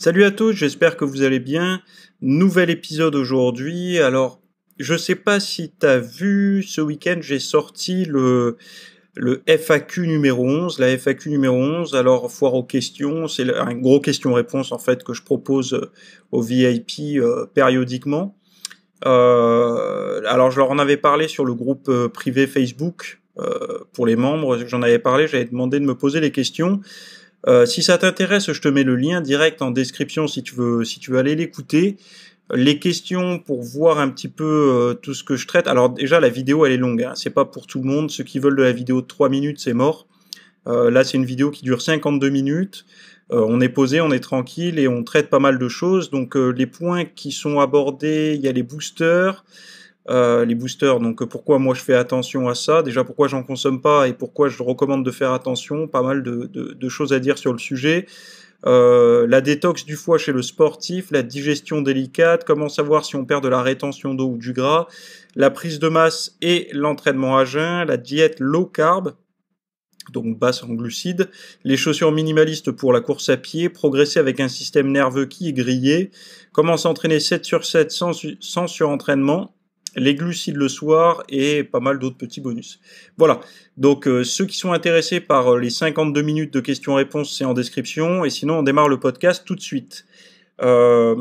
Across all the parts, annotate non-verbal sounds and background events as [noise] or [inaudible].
Salut à tous, j'espère que vous allez bien. Nouvel épisode aujourd'hui. Alors, je sais pas si t'as vu, ce week-end j'ai sorti le, le FAQ numéro 11, la FAQ numéro 11, alors foire aux questions, c'est un gros question-réponse en fait que je propose euh, aux VIP euh, périodiquement. Euh, alors je leur en avais parlé sur le groupe privé Facebook pour les membres, j'en avais parlé, j'avais demandé de me poser les questions. Euh, si ça t'intéresse, je te mets le lien direct en description si tu veux, si tu veux aller l'écouter. Les questions pour voir un petit peu euh, tout ce que je traite. Alors déjà, la vidéo, elle est longue. Hein. C'est pas pour tout le monde. Ceux qui veulent de la vidéo de 3 minutes, c'est mort. Euh, là, c'est une vidéo qui dure 52 minutes. on est posé, on est tranquille et on traite pas mal de choses. Donc les points qui sont abordés, il y a les boosters. Euh, les boosters. Donc pourquoi moi je fais attention à ça Déjà pourquoi j'en consomme pas et pourquoi je recommande de faire attention Pas mal de, choses à dire sur le sujet. Euh, la détox du foie chez le sportif, la digestion délicate, comment savoir si on perd de la rétention d'eau ou du gras, la prise de masse et l'entraînement à jeun, la diète low carb, donc basse en glucides, les chaussures minimalistes pour la course à pied, progresser avec un système nerveux qui est grillé, comment s'entraîner 7 sur 7 sans surentraînement, les glucides le soir et pas mal d'autres petits bonus. Voilà, donc euh, ceux qui sont intéressés par euh, les 52 minutes de questions-réponses, c'est en description, et sinon on démarre le podcast tout de suite. Euh,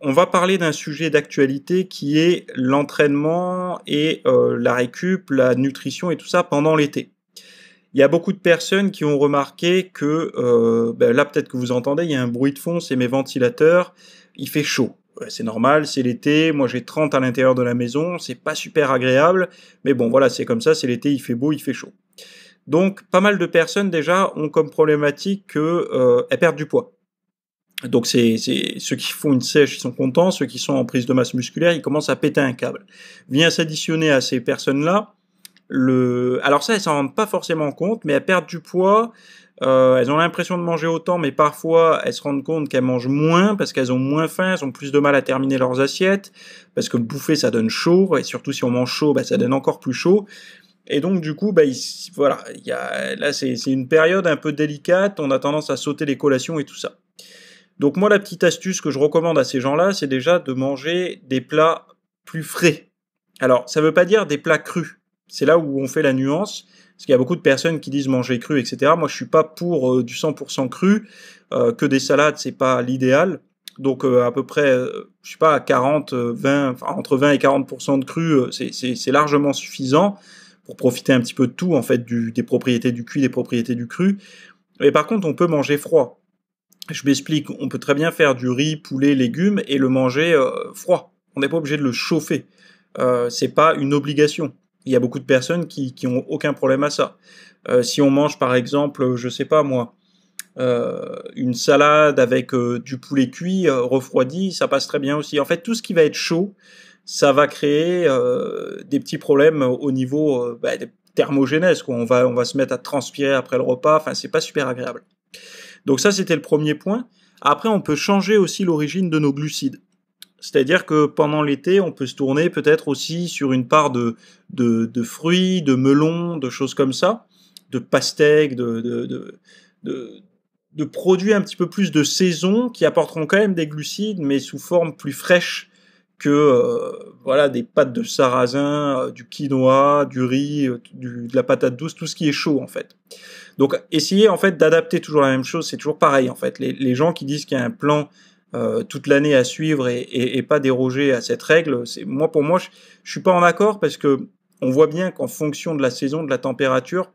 on va parler d'un sujet d'actualité qui est l'entraînement et la récup, la nutrition et tout ça pendant l'été. Il y a beaucoup de personnes qui ont remarqué que, ben là peut-être que vous entendez, il y a un bruit de fond, c'est mes ventilateurs, il fait chaud c'est normal, c'est l'été, moi j'ai 30 à l'intérieur de la maison, c'est pas super agréable, mais bon voilà, c'est comme ça, c'est l'été, il fait beau, il fait chaud. Donc pas mal de personnes déjà ont comme problématique qu'elles euh, perdent du poids. Donc c'est ceux qui font une sèche, ils sont contents, ceux qui sont en prise de masse musculaire, ils commencent à péter un câble. Vient s'additionner à ces personnes-là, le... alors ça, elles s'en rendent pas forcément compte, mais elles perdent du poids euh, elles ont l'impression de manger autant, mais parfois elles se rendent compte qu'elles mangent moins parce qu'elles ont moins faim, elles ont plus de mal à terminer leurs assiettes, parce que bouffer ça donne chaud, et surtout si on mange chaud, bah, ça donne encore plus chaud. Et donc du coup, bah, là c'est une période un peu délicate, on a tendance à sauter les collations et tout ça. Donc moi la petite astuce que je recommande à ces gens-là, c'est déjà de manger des plats plus frais. Alors ça veut pas dire des plats crus, c'est là où on fait la nuance. Parce qu'il y a beaucoup de personnes qui disent manger cru, etc. Moi, je suis pas pour euh, du 100% cru. Euh, que des salades, c'est pas l'idéal. Donc, euh, à peu près, je sais pas 40, 20, entre 20 et 40% de cru, c'est largement suffisant pour profiter un petit peu de tout, en fait, du, des propriétés du cuit, des propriétés du cru. Mais par contre, on peut manger froid. Je m'explique, on peut très bien faire du riz, poulet, légumes et le manger froid. On n'est pas obligé de le chauffer. Euh, c'est pas une obligation il y a beaucoup de personnes qui, qui ont aucun problème à ça. Euh, si on mange par exemple, je sais pas moi, euh, une salade avec euh, du poulet cuit refroidi, ça passe très bien aussi. En fait, tout ce qui va être chaud, ça va créer des petits problèmes au niveau bah, thermogénèse. Quoi. On va on va se mettre à transpirer après le repas. Enfin, c'est pas super agréable. Donc ça, c'était le premier point. Après, on peut changer aussi l'origine de nos glucides. C'est-à-dire que pendant l'été, on peut se tourner peut-être aussi sur une part de, de, fruits, de melons, de choses comme ça, de pastèques, de, de, de, produits un petit peu plus de saison qui apporteront quand même des glucides, mais sous forme plus fraîche que euh, voilà des pâtes de sarrasin, euh, du quinoa, du riz, euh, de la patate douce, tout ce qui est chaud en fait. Donc essayez en fait d'adapter toujours la même chose, c'est toujours pareil en fait. les gens qui disent qu'il y a un plan euh, toute l'année à suivre et, pas déroger à cette règle. C'est moi pour moi, je, je suis pas en accord parce que on voit bien qu'en fonction de la saison, de la température,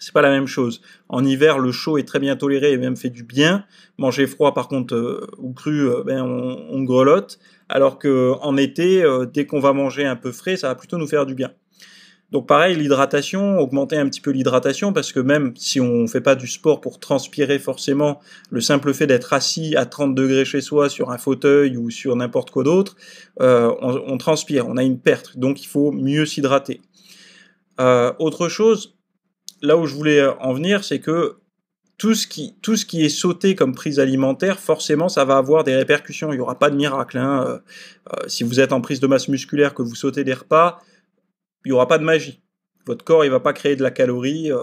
c'est pas la même chose. En hiver, le chaud est très bien toléré et même fait du bien. Manger froid, par contre, euh, ou cru, euh, ben, on, on, grelotte. Alors que en été, dès qu'on va manger un peu frais, ça va plutôt nous faire du bien. Donc pareil, l'hydratation, augmenter un petit peu l'hydratation, parce que même si on ne fait pas du sport pour transpirer forcément, le simple fait d'être assis à 30 degrés chez soi sur un fauteuil ou sur n'importe quoi d'autre, euh, on, transpire, on a une perte, donc il faut mieux s'hydrater. Euh, autre chose, là où je voulais en venir, c'est que tout ce, qui, tout ce qui est sauté comme prise alimentaire, forcément, ça va avoir des répercussions. Il n'y aura pas de miracle. Hein. Euh, si vous êtes en prise de masse musculaire, que vous sautez des repas, il n'y aura pas de magie. Votre corps, il va pas créer de la calorie euh,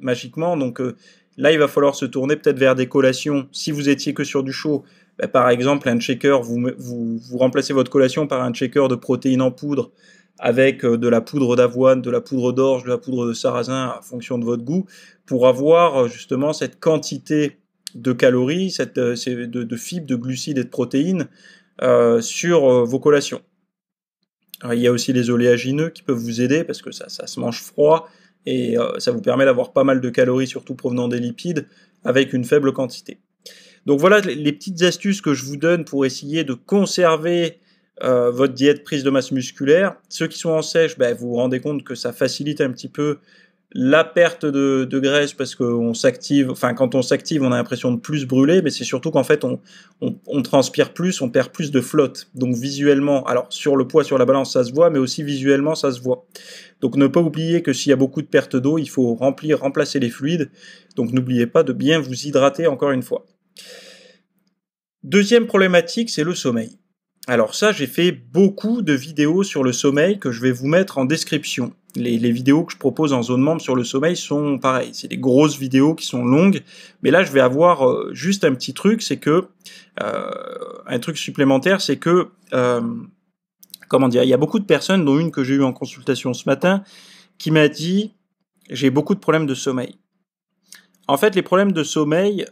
magiquement. Donc euh, là, il va falloir se tourner peut-être vers des collations. Si vous étiez que sur du chaud, bah, par exemple, un shaker, vous, vous, remplacez votre collation par un shaker de protéines en poudre avec euh, de la poudre d'avoine, de la poudre d'orge, de la poudre de sarrasin, en fonction de votre goût, pour avoir justement cette quantité de calories, cette, de, fibres, de glucides et de protéines sur vos collations. Il y a aussi les oléagineux qui peuvent vous aider parce que ça, se mange froid et euh, ça vous permet d'avoir pas mal de calories, surtout provenant des lipides, avec une faible quantité. Donc voilà les petites astuces que je vous donne pour essayer de conserver euh, votre diète prise de masse musculaire. Ceux qui sont en sèche, ben, vous vous rendez compte que ça facilite un petit peu la perte de, graisse parce qu'on s'active, enfin quand on s'active, on a l'impression de plus brûler, mais c'est surtout qu'en fait on, on, transpire plus, on perd plus de flotte. Donc visuellement, alors sur le poids, sur la balance, ça se voit, mais aussi visuellement, ça se voit. Donc ne pas oublier que s'il y a beaucoup de perte d'eau, il faut remplir, remplacer les fluides. Donc n'oubliez pas de bien vous hydrater encore une fois. Deuxième problématique, c'est le sommeil. Alors ça, j'ai fait beaucoup de vidéos sur le sommeil que je vais vous mettre en description. Les, vidéos que je propose en zone membre sur le sommeil sont pareilles. C'est des grosses vidéos qui sont longues. Mais là, je vais avoir euh, juste un petit truc, c'est que... Euh, un truc supplémentaire, c'est que... Euh, comment dire Il y a beaucoup de personnes, dont une que j'ai eue en consultation ce matin, qui m'a dit, j'ai beaucoup de problèmes de sommeil. En fait, les problèmes de sommeil,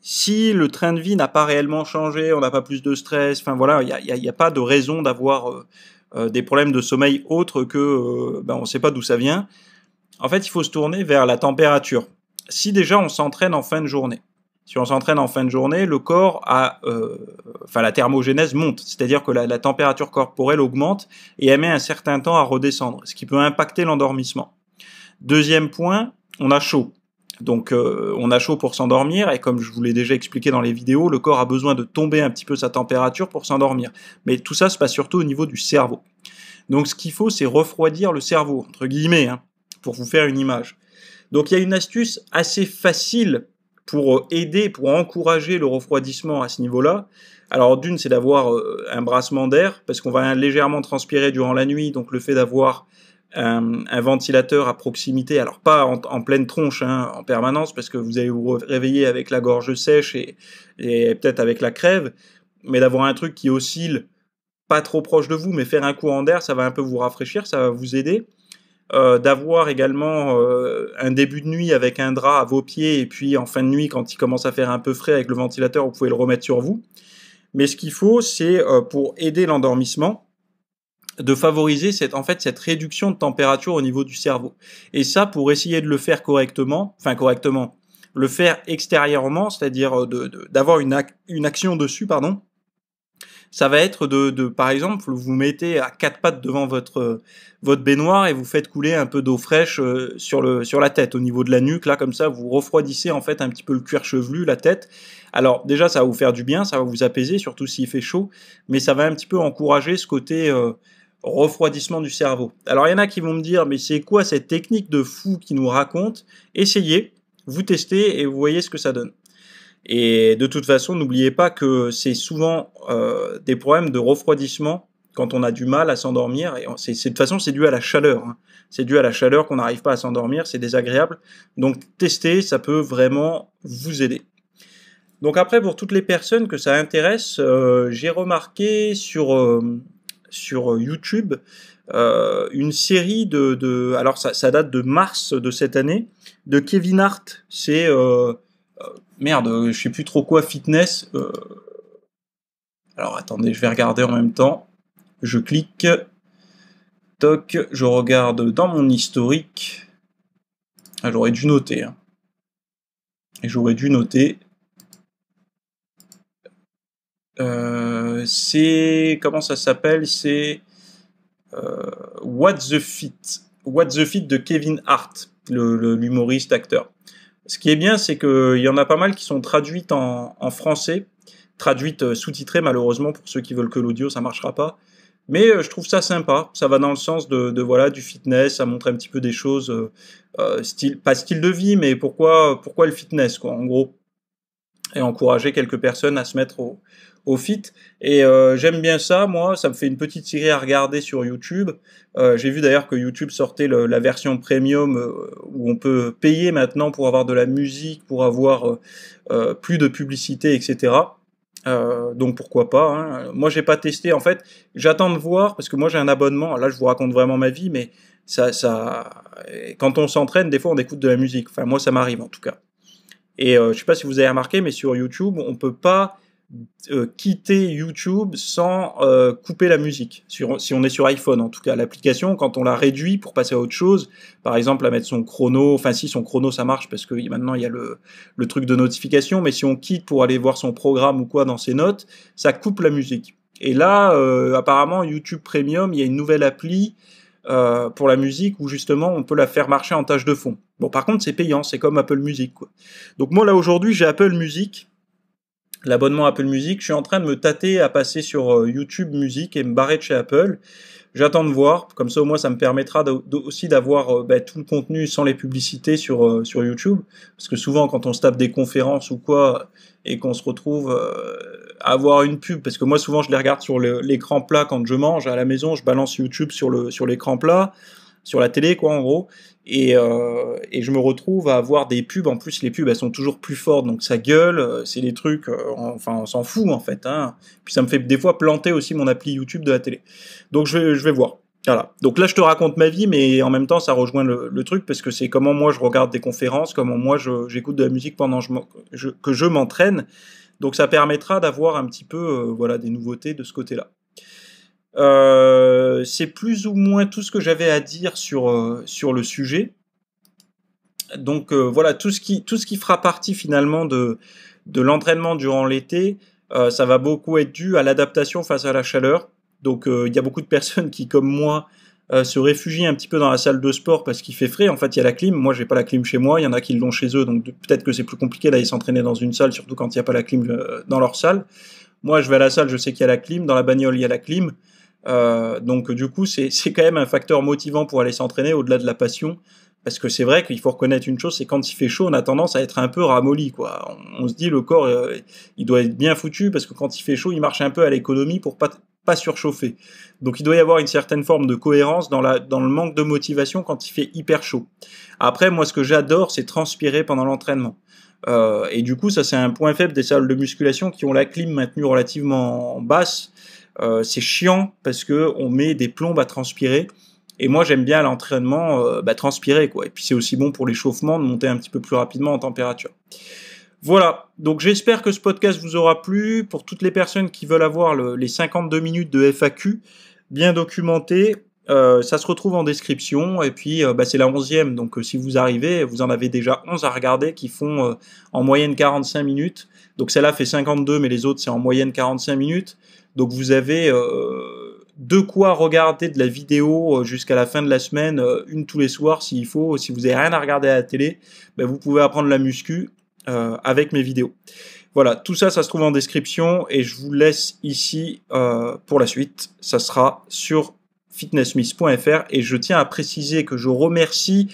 si le train de vie n'a pas réellement changé, on n'a pas plus de stress, enfin voilà, il n'y a, pas de raison d'avoir euh, euh, des problèmes de sommeil autres que euh, ben, on ne sait pas d'où ça vient. En fait, il faut se tourner vers la température. Si déjà on s'entraîne en fin de journée, si on s'entraîne en fin de journée, le corps a, enfin la thermogénèse monte, c'est-à-dire que la, la température corporelle augmente et elle met un certain temps à redescendre, ce qui peut impacter l'endormissement. Deuxième point, on a chaud. Donc euh, on a chaud pour s'endormir et comme je vous l'ai déjà expliqué dans les vidéos, le corps a besoin de tomber un petit peu sa température pour s'endormir. Mais tout ça se passe surtout au niveau du cerveau. Donc ce qu'il faut, c'est refroidir le cerveau, entre guillemets, hein, pour vous faire une image. Donc il y a une astuce assez facile pour euh, aider, pour encourager le refroidissement à ce niveau-là. Alors d'une, c'est d'avoir euh, un brassement d'air, parce qu'on va légèrement transpirer durant la nuit, donc le fait d'avoir euh, un, ventilateur à proximité, alors pas en, pleine tronche hein, en permanence, parce que vous allez vous réveiller avec la gorge sèche et, peut-être avec la crève, mais d'avoir un truc qui oscille pas trop proche de vous, mais faire un courant d'air, ça va un peu vous rafraîchir, ça va vous aider. Euh, d'avoir également euh, un début de nuit avec un drap à vos pieds, et puis en fin de nuit, quand il commence à faire un peu frais avec le ventilateur, vous pouvez le remettre sur vous. Mais ce qu'il faut, c'est pour aider l'endormissement, de favoriser cette, en fait, cette réduction de température au niveau du cerveau. Et ça, pour essayer de le faire correctement, enfin correctement, le faire extérieurement, c'est-à-dire euh, d'avoir une, une action dessus, pardon, ça va être de, de, par exemple, vous mettez à quatre pattes devant votre euh, votre baignoire et vous faites couler un peu d'eau fraîche euh, sur le sur la tête, au niveau de la nuque, là comme ça, vous refroidissez en fait un petit peu le cuir chevelu, la tête. Alors déjà, ça va vous faire du bien, ça va vous apaiser, surtout s'il fait chaud, mais ça va un petit peu encourager ce côté refroidissement du cerveau. Alors il y en a qui vont me dire mais c'est quoi cette technique de fou qui nous raconte Essayez, vous testez et vous voyez ce que ça donne. Et de toute façon, n'oubliez pas que c'est souvent euh, des problèmes de refroidissement quand on a du mal à s'endormir. Et de toute façon, c'est dû à la chaleur. Hein. C'est dû à la chaleur qu'on n'arrive pas à s'endormir, c'est désagréable. Donc tester, ça peut vraiment vous aider. Donc après, pour toutes les personnes que ça intéresse, euh, j'ai remarqué sur euh, sur euh, YouTube euh, une série de, alors ça, date de mars de cette année de Kevin Hart c'est euh, merde je sais plus trop quoi fitness alors attendez je vais regarder en même temps je clique toc je regarde dans mon historique ah, j'aurais dû noter hein. et j'aurais dû noter euh, c'est comment ça s'appelle C'est euh, What the Fit, What the Fit de Kevin Hart, l'humoriste acteur. Ce qui est bien, c'est qu'il y en a pas mal qui sont traduites en, français, traduites euh, sous-titrées malheureusement pour ceux qui veulent que l'audio, ça marchera pas. Mais je trouve ça sympa. Ça va dans le sens de, de, voilà du fitness. Ça montre un petit peu des choses, style, pas style de vie, mais pourquoi pourquoi le fitness quoi, en gros. Et encourager quelques personnes à se mettre au, au fit. Et euh, j'aime bien ça, moi, ça me fait une petite série à regarder sur YouTube. Euh, j'ai vu d'ailleurs que YouTube sortait la version premium euh, où on peut payer maintenant pour avoir de la musique, pour avoir plus de publicité, etc. donc pourquoi pas. Hein. Moi j'ai pas testé. En fait, j'attends de voir parce que moi j'ai un abonnement. Là je vous raconte vraiment ma vie, mais ça, ça, quand on s'entraîne, des fois on écoute de la musique. Enfin moi ça m'arrive en tout cas. Et je sais pas si vous avez remarqué, mais sur YouTube on peut pas euh, quitter YouTube sans euh, couper la musique. Sur, si on est sur iPhone, en tout cas, l'application, quand on la réduit pour passer à autre chose, par exemple, à mettre son chrono, enfin si son chrono ça marche parce que maintenant il y a le, truc de notification, mais si on quitte pour aller voir son programme ou quoi dans ses notes, ça coupe la musique. Et là, euh, apparemment, YouTube Premium, il y a une nouvelle appli pour la musique où justement on peut la faire marcher en tâche de fond. Bon, par contre, c'est payant, c'est comme Apple Music. Quoi. Donc moi là aujourd'hui, j'ai Apple Music l'abonnement Apple Music. Je suis en train de me tâter à passer sur euh, YouTube Music et me barrer de chez Apple. J'attends de voir, comme ça au moins ça me permettra aussi d'avoir euh, ben, tout le contenu sans les publicités sur, euh, sur YouTube. Parce que souvent quand on se tape des conférences ou quoi et qu'on se retrouve à avoir une pub, parce que moi souvent je les regarde sur l'écran plat quand je mange à la maison, je balance YouTube sur l'écran sur plat sur la télé, quoi, en gros. Euh, et, je me retrouve à avoir des pubs. En plus, les pubs, elles sont toujours plus fortes, donc ça gueule. Euh, c'est des trucs, euh, enfin, on s'en fout en fait. Hein. Puis ça me fait des fois planter aussi mon appli YouTube de la télé. Donc je vais, voir. Voilà. Donc là, je te raconte ma vie, mais en même temps, ça rejoint le, truc parce que c'est comment moi je regarde des conférences, comment moi j'écoute de la musique pendant que je m'entraîne. Donc ça permettra d'avoir un petit peu, voilà, des nouveautés de ce côté-là. Euh, c'est plus ou moins tout ce que j'avais à dire sur, euh, sur le sujet. Donc euh, voilà, tout ce, qui, tout ce qui fera partie finalement de, de l'entraînement durant l'été, ça va beaucoup être dû à l'adaptation face à la chaleur. Donc il y a beaucoup de personnes qui, comme moi, se réfugient un petit peu dans la salle de sport parce qu'il fait frais. En fait, il y a la clim. Moi, je n'ai pas la clim chez moi. Il y en a qui l'ont chez eux, donc peut-être que c'est plus compliqué d'aller s'entraîner dans une salle, surtout quand il n'y a pas la clim dans leur salle. Moi, je vais à la salle, je sais qu'il y a la clim. Dans la bagnole, il y a la clim. Euh, donc du coup, [laughs] c'est quand même un facteur motivant pour aller s'entraîner au-delà de la passion. Parce que c'est vrai qu'il faut reconnaître une chose, c'est quand il fait chaud, on a tendance à être un peu ramolli, quoi. On, se dit le corps, euh, il doit être bien foutu parce que quand il fait chaud, il marche un peu à l'économie pour pas pas surchauffer. Donc il doit y avoir une certaine forme de cohérence dans le manque de motivation quand il fait hyper chaud. Après, moi, ce que j'adore, c'est transpirer pendant l'entraînement. Euh, et du coup, ça c'est un point faible des salles de musculation qui ont la clim maintenue relativement basse. Euh, c'est chiant parce que on met des plombes à transpirer. Et moi, j'aime bien l'entraînement euh, bah, transpirer, quoi. Et puis c'est aussi bon pour l'échauffement de monter un petit peu plus rapidement en température. Voilà, donc j'espère que ce podcast vous aura plu. Pour toutes les personnes qui veulent avoir les 52 minutes de FAQ bien documentées, euh, ça se retrouve en description et puis euh, bah, c'est la 11e donc euh, si vous arrivez vous en avez déjà 11 à regarder qui font en moyenne 45 minutes donc celle-là fait 52 mais les autres c'est en moyenne 45 minutes donc vous avez de quoi regarder de la vidéo jusqu'à la fin de la semaine une tous les soirs s'il faut si vous avez rien à regarder à la télé bah, vous pouvez apprendre la muscu avec mes vidéos voilà, tout ça, ça se trouve en description et je vous laisse ici pour la suite. Ça sera sur fitnessmiss.fr et je tiens à préciser que je remercie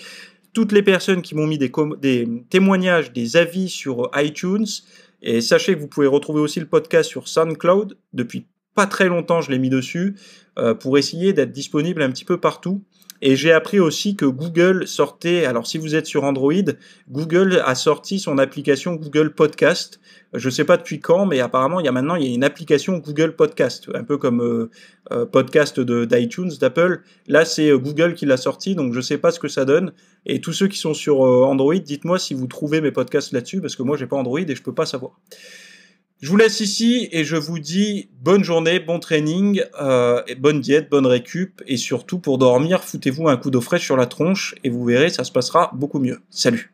toutes les personnes qui m'ont mis des, témoignages, des avis sur euh, iTunes. Et sachez que vous pouvez retrouver aussi le podcast sur SoundCloud. Depuis pas très longtemps, je l'ai mis dessus euh, pour essayer d'être disponible un petit peu partout. Et j'ai appris aussi que Google sortait, alors si vous êtes sur Android, Google a sorti son application Google Podcast. Je ne sais pas depuis quand, mais apparemment, il y a maintenant il y a une application Google Podcast, un peu comme euh, euh, Podcast de podcast d'iTunes, d'Apple. Là, c'est euh, Google qui l'a sorti, donc je ne sais pas ce que ça donne. Et tous ceux qui sont sur Android, dites-moi si vous trouvez mes podcasts là-dessus, parce que moi, j'ai pas Android et je peux pas savoir. Je vous laisse ici et je vous dis bonne journée, bon training, euh, et bonne diète, bonne récup et surtout pour dormir, foutez-vous un coup d'eau fraîche sur la tronche et vous verrez, ça se passera beaucoup mieux. Salut